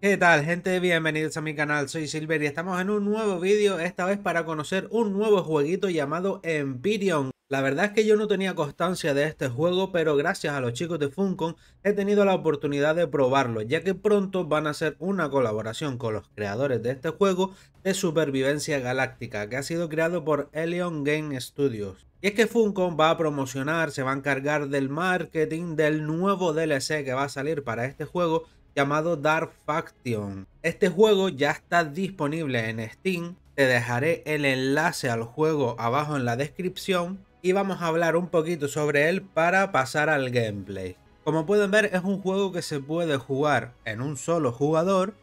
¿Qué tal gente? Bienvenidos a mi canal, soy Silver y estamos en un nuevo vídeo, esta vez para conocer un nuevo jueguito llamado Empyreon. La verdad es que yo no tenía constancia de este juego, pero gracias a los chicos de Funcom he tenido la oportunidad de probarlo, ya que pronto van a hacer una colaboración con los creadores de este juego de supervivencia galáctica, que ha sido creado por Elion Game Studios. Y es que Funcom va a promocionar, se va a encargar del marketing del nuevo DLC que va a salir para este juego llamado Dark Faction. Este juego ya está disponible en Steam, te dejaré el enlace al juego abajo en la descripción y vamos a hablar un poquito sobre él para pasar al gameplay. Como pueden ver es un juego que se puede jugar en un solo jugador,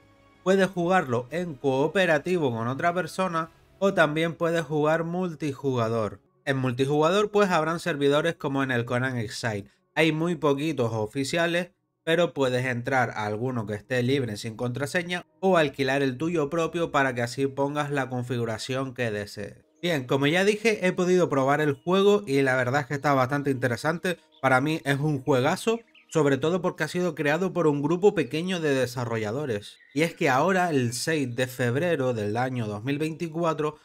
puede jugarlo en cooperativo con otra persona o también puede jugar multijugador. En multijugador pues habrán servidores como en el Conan Exile. Hay muy poquitos oficiales pero puedes entrar a alguno que esté libre sin contraseña o alquilar el tuyo propio para que así pongas la configuración que desees. Bien, como ya dije, he podido probar el juego y la verdad es que está bastante interesante. Para mí es un juegazo, sobre todo porque ha sido creado por un grupo pequeño de desarrolladores. Y es que ahora, el 6 de febrero del año 2024,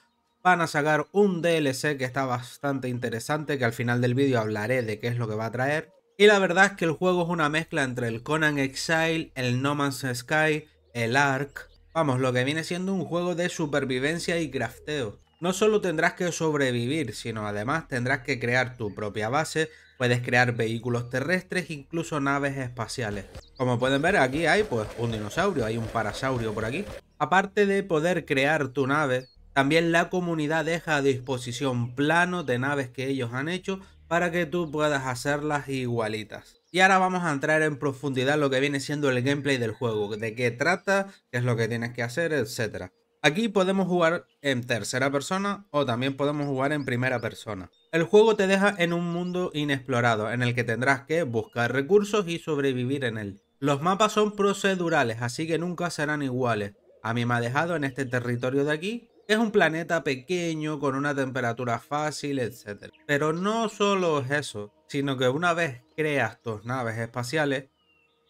van a sacar un DLC que está bastante interesante, que al final del vídeo hablaré de qué es lo que va a traer. Y la verdad es que el juego es una mezcla entre el Conan Exile, el No Man's Sky, el Ark. Vamos, lo que viene siendo un juego de supervivencia y crafteo. No solo tendrás que sobrevivir, sino además tendrás que crear tu propia base, puedes crear vehículos terrestres, incluso naves espaciales. Como pueden ver, aquí hay pues un dinosaurio, hay un parasaurio por aquí. Aparte de poder crear tu nave, también la comunidad deja a disposición planos de naves que ellos han hecho para que tú puedas hacerlas igualitas. Y ahora vamos a entrar en profundidad lo que viene siendo el gameplay del juego, de qué trata, qué es lo que tienes que hacer, etc. Aquí podemos jugar en tercera persona o también podemos jugar en primera persona. El juego te deja en un mundo inexplorado en el que tendrás que buscar recursos y sobrevivir en él. Los mapas son procedurales, así que nunca serán iguales. A mí me ha dejado en este territorio de aquí es un planeta pequeño con una temperatura fácil, etc. Pero no solo es eso, sino que una vez creas tus naves espaciales,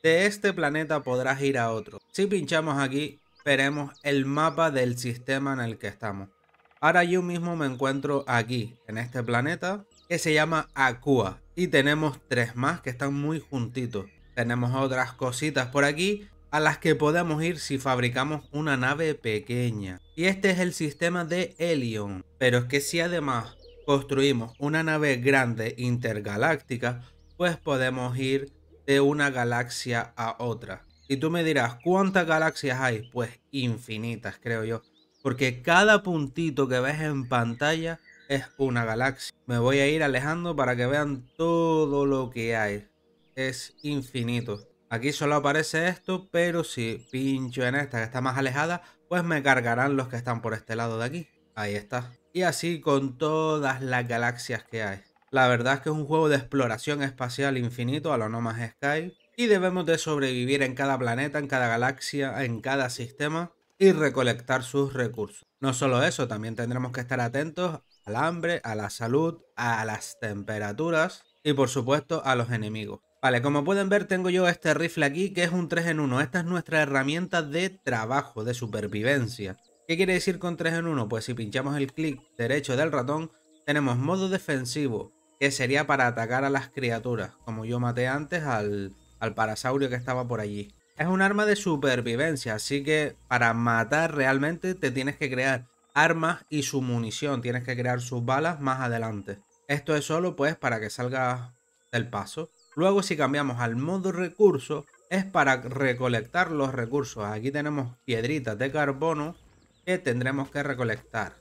de este planeta podrás ir a otro. Si pinchamos aquí, veremos el mapa del sistema en el que estamos. Ahora yo mismo me encuentro aquí, en este planeta, que se llama Aqua. Y tenemos tres más que están muy juntitos. Tenemos otras cositas por aquí a las que podemos ir si fabricamos una nave pequeña. Y este es el sistema de Helion. Pero es que si además construimos una nave grande intergaláctica, pues podemos ir de una galaxia a otra. Y tú me dirás, ¿cuántas galaxias hay? Pues infinitas, creo yo. Porque cada puntito que ves en pantalla es una galaxia. Me voy a ir alejando para que vean todo lo que hay. Es infinito. Aquí solo aparece esto, pero si pincho en esta que está más alejada, pues me cargarán los que están por este lado de aquí. Ahí está. Y así con todas las galaxias que hay. La verdad es que es un juego de exploración espacial infinito a lo No Más Sky. Y debemos de sobrevivir en cada planeta, en cada galaxia, en cada sistema y recolectar sus recursos. No solo eso, también tendremos que estar atentos al hambre, a la salud, a las temperaturas y por supuesto a los enemigos. Vale, como pueden ver tengo yo este rifle aquí que es un 3 en 1. Esta es nuestra herramienta de trabajo, de supervivencia. ¿Qué quiere decir con 3 en 1? Pues si pinchamos el clic derecho del ratón tenemos modo defensivo, que sería para atacar a las criaturas, como yo maté antes al, al parasaurio que estaba por allí. Es un arma de supervivencia, así que para matar realmente te tienes que crear armas y su munición, tienes que crear sus balas más adelante. Esto es solo pues para que salgas del paso. Luego si cambiamos al modo recurso es para recolectar los recursos. Aquí tenemos piedritas de carbono que tendremos que recolectar.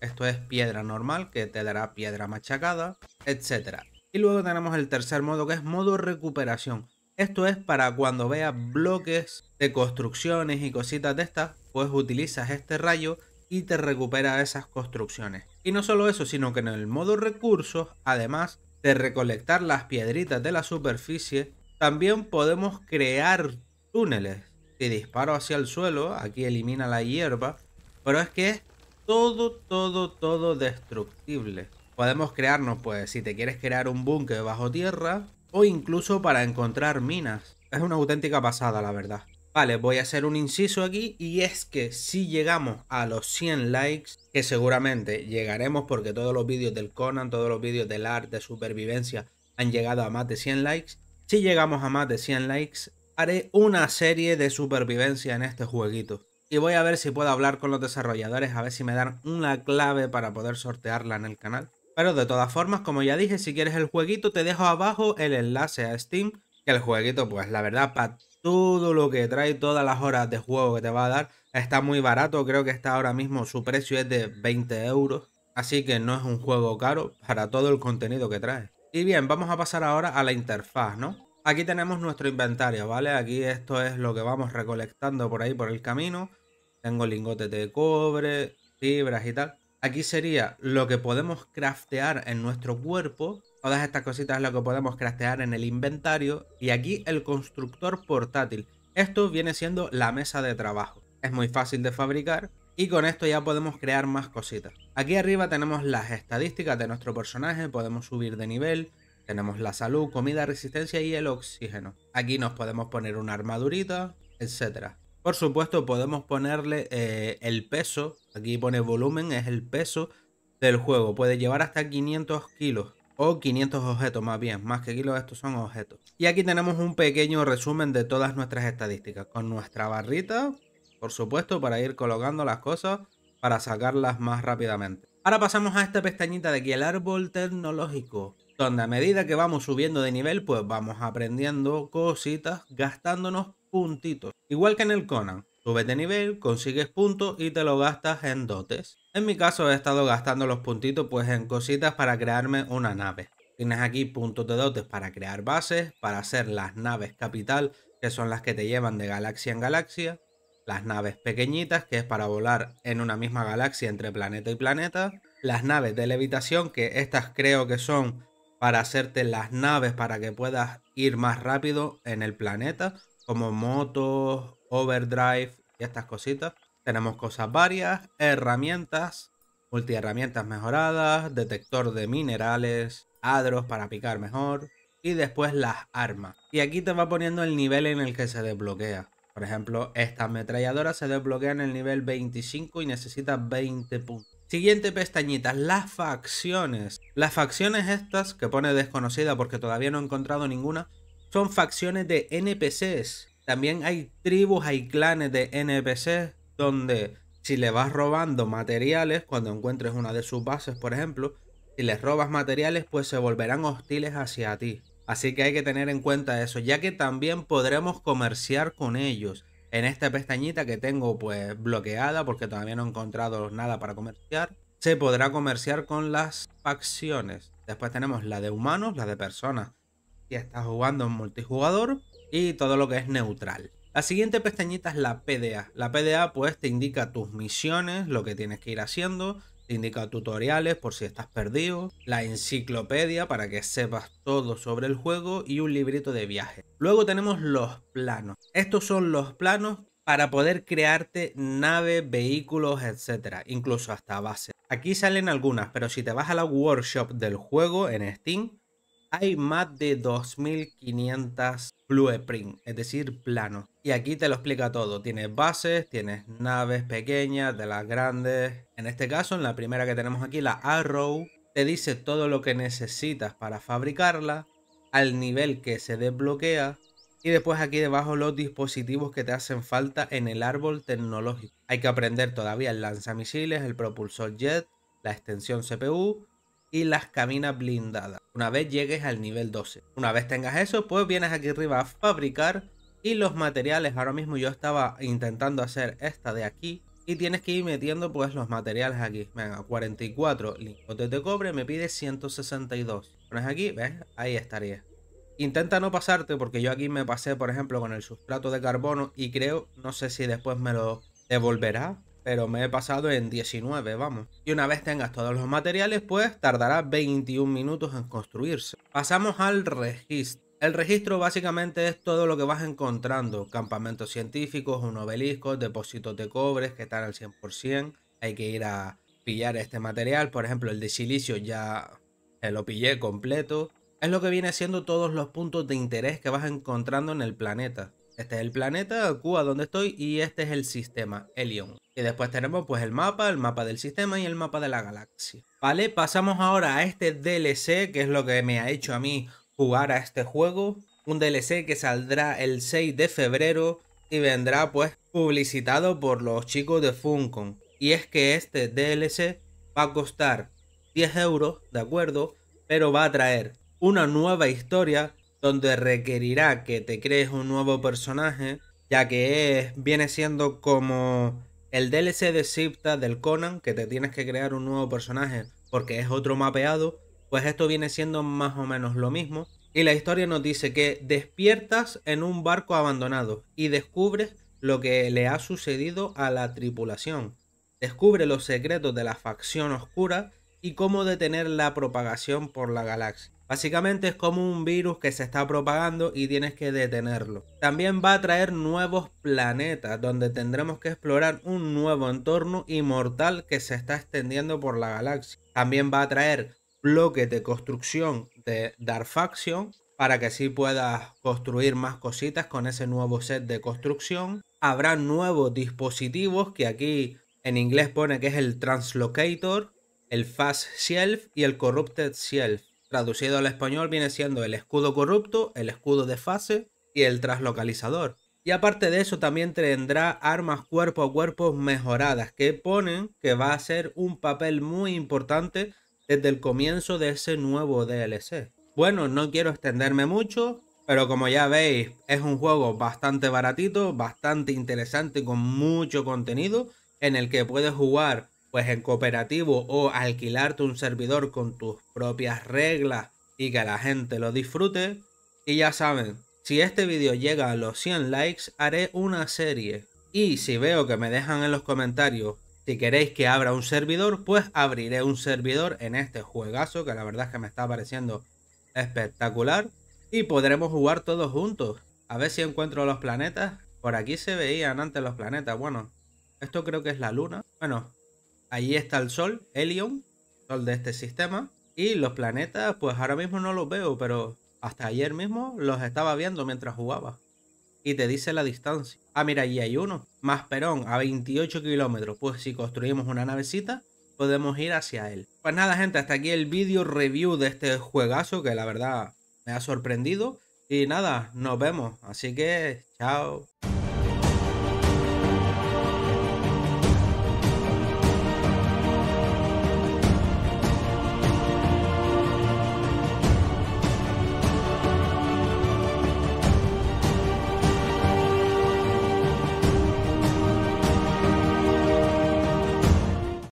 Esto es piedra normal que te dará piedra machacada, etc. Y luego tenemos el tercer modo que es modo recuperación. Esto es para cuando veas bloques de construcciones y cositas de estas, pues utilizas este rayo y te recupera esas construcciones. Y no solo eso, sino que en el modo recursos, además, de recolectar las piedritas de la superficie, también podemos crear túneles. Si disparo hacia el suelo, aquí elimina la hierba, pero es que es todo, todo, todo destructible. Podemos crearnos, pues, si te quieres crear un búnker bajo tierra o incluso para encontrar minas. Es una auténtica pasada, la verdad. Vale, voy a hacer un inciso aquí y es que si llegamos a los 100 likes, que seguramente llegaremos porque todos los vídeos del Conan, todos los vídeos del art de supervivencia han llegado a más de 100 likes, si llegamos a más de 100 likes, haré una serie de supervivencia en este jueguito. Y voy a ver si puedo hablar con los desarrolladores, a ver si me dan una clave para poder sortearla en el canal. Pero de todas formas, como ya dije, si quieres el jueguito te dejo abajo el enlace a Steam, que el jueguito pues la verdad para todo lo que trae, todas las horas de juego que te va a dar. Está muy barato, creo que está ahora mismo, su precio es de 20 euros. Así que no es un juego caro para todo el contenido que trae. Y bien, vamos a pasar ahora a la interfaz, ¿no? Aquí tenemos nuestro inventario, ¿vale? Aquí esto es lo que vamos recolectando por ahí por el camino. Tengo lingotes de cobre, fibras y tal. Aquí sería lo que podemos craftear en nuestro cuerpo Todas estas cositas es lo que podemos craftear en el inventario y aquí el constructor portátil. Esto viene siendo la mesa de trabajo. Es muy fácil de fabricar y con esto ya podemos crear más cositas. Aquí arriba tenemos las estadísticas de nuestro personaje, podemos subir de nivel, tenemos la salud, comida, resistencia y el oxígeno. Aquí nos podemos poner una armadurita, etc. Por supuesto podemos ponerle eh, el peso, aquí pone volumen, es el peso del juego. Puede llevar hasta 500 kilos o 500 objetos más bien, más que kilos estos son objetos. Y aquí tenemos un pequeño resumen de todas nuestras estadísticas, con nuestra barrita, por supuesto, para ir colocando las cosas, para sacarlas más rápidamente. Ahora pasamos a esta pestañita de aquí, el árbol tecnológico, donde a medida que vamos subiendo de nivel, pues vamos aprendiendo cositas, gastándonos puntitos. Igual que en el Conan, Subes de nivel, consigues puntos y te lo gastas en dotes. En mi caso he estado gastando los puntitos pues en cositas para crearme una nave. Tienes aquí puntos de dotes para crear bases, para hacer las naves capital, que son las que te llevan de galaxia en galaxia, las naves pequeñitas, que es para volar en una misma galaxia entre planeta y planeta, las naves de levitación, que estas creo que son para hacerte las naves para que puedas ir más rápido en el planeta, como motos overdrive y estas cositas. Tenemos cosas varias, herramientas, multiherramientas mejoradas, detector de minerales, adros para picar mejor y después las armas. Y aquí te va poniendo el nivel en el que se desbloquea. Por ejemplo, esta ametralladora se desbloquea en el nivel 25 y necesita 20 puntos. Siguiente pestañita, las facciones. Las facciones estas, que pone desconocida porque todavía no he encontrado ninguna, son facciones de NPCs. También hay tribus, hay clanes de npc donde si le vas robando materiales, cuando encuentres una de sus bases, por ejemplo, si les robas materiales, pues se volverán hostiles hacia ti. Así que hay que tener en cuenta eso, ya que también podremos comerciar con ellos. En esta pestañita que tengo pues bloqueada porque todavía no he encontrado nada para comerciar, se podrá comerciar con las facciones. Después tenemos la de humanos, la de personas. Si estás jugando en multijugador, y todo lo que es neutral. La siguiente pestañita es la PDA. La PDA pues te indica tus misiones, lo que tienes que ir haciendo, te indica tutoriales por si estás perdido, la enciclopedia para que sepas todo sobre el juego y un librito de viaje. Luego tenemos los planos. Estos son los planos para poder crearte nave, vehículos, etcétera, incluso hasta base. Aquí salen algunas, pero si te vas a la workshop del juego en Steam, hay más de 2500 blueprint, es decir, planos. Y aquí te lo explica todo. Tienes bases, tienes naves pequeñas, de las grandes. En este caso, en la primera que tenemos aquí, la Arrow, te dice todo lo que necesitas para fabricarla, al nivel que se desbloquea. Y después aquí debajo los dispositivos que te hacen falta en el árbol tecnológico. Hay que aprender todavía el lanzamisiles, el propulsor jet, la extensión CPU y las caminas blindadas. Una vez llegues al nivel 12. Una vez tengas eso, pues vienes aquí arriba a fabricar y los materiales. Ahora mismo yo estaba intentando hacer esta de aquí. Y tienes que ir metiendo pues los materiales aquí. Venga, 44 lingotes de cobre me pide 162. Pones aquí, ¿ves? Ahí estaría. Intenta no pasarte porque yo aquí me pasé por ejemplo con el sustrato de carbono y creo, no sé si después me lo devolverá, pero me he pasado en 19, vamos. Y una vez tengas todos los materiales, pues tardará 21 minutos en construirse. Pasamos al registro. El registro básicamente es todo lo que vas encontrando, campamentos científicos, un obelisco, depósitos de cobres que están al 100%, hay que ir a pillar este material, por ejemplo el de silicio ya lo pillé completo, es lo que viene siendo todos los puntos de interés que vas encontrando en el planeta. Este es el planeta, Cuba, donde estoy, y este es el sistema, Elion. Y después tenemos pues el mapa, el mapa del sistema y el mapa de la galaxia. Vale, pasamos ahora a este DLC, que es lo que me ha hecho a mí jugar a este juego. Un DLC que saldrá el 6 de febrero y vendrá pues publicitado por los chicos de Funcom. Y es que este DLC va a costar 10 euros, de acuerdo, pero va a traer una nueva historia donde requerirá que te crees un nuevo personaje, ya que es, viene siendo como el DLC de Sipta del Conan, que te tienes que crear un nuevo personaje porque es otro mapeado, pues esto viene siendo más o menos lo mismo. Y la historia nos dice que despiertas en un barco abandonado y descubres lo que le ha sucedido a la tripulación. Descubre los secretos de la facción oscura y cómo detener la propagación por la galaxia. Básicamente es como un virus que se está propagando y tienes que detenerlo. También va a traer nuevos planetas donde tendremos que explorar un nuevo entorno inmortal que se está extendiendo por la galaxia. También va a traer bloques de construcción de Dark para que sí puedas construir más cositas con ese nuevo set de construcción. Habrá nuevos dispositivos que aquí en inglés pone que es el Translocator, el Fast Shelf y el Corrupted Shelf. Traducido al español viene siendo el escudo corrupto, el escudo de fase y el traslocalizador. Y aparte de eso también tendrá armas cuerpo a cuerpo mejoradas que ponen que va a ser un papel muy importante desde el comienzo de ese nuevo DLC. Bueno, no quiero extenderme mucho, pero como ya veis es un juego bastante baratito, bastante interesante con mucho contenido en el que puedes jugar pues en cooperativo o alquilarte un servidor con tus propias reglas y que la gente lo disfrute. Y ya saben, si este vídeo llega a los 100 likes haré una serie. Y si veo que me dejan en los comentarios si queréis que abra un servidor, pues abriré un servidor en este juegazo que la verdad es que me está pareciendo espectacular. Y podremos jugar todos juntos. A ver si encuentro los planetas. Por aquí se veían antes los planetas. Bueno, esto creo que es la luna. Bueno, Allí está el Sol, Helion, Sol de este sistema. Y los planetas, pues ahora mismo no los veo, pero hasta ayer mismo los estaba viendo mientras jugaba. Y te dice la distancia. Ah, mira, allí hay uno. Más Perón, a 28 kilómetros. Pues si construimos una navecita, podemos ir hacia él. Pues nada, gente, hasta aquí el video review de este juegazo que la verdad me ha sorprendido. Y nada, nos vemos. Así que, chao.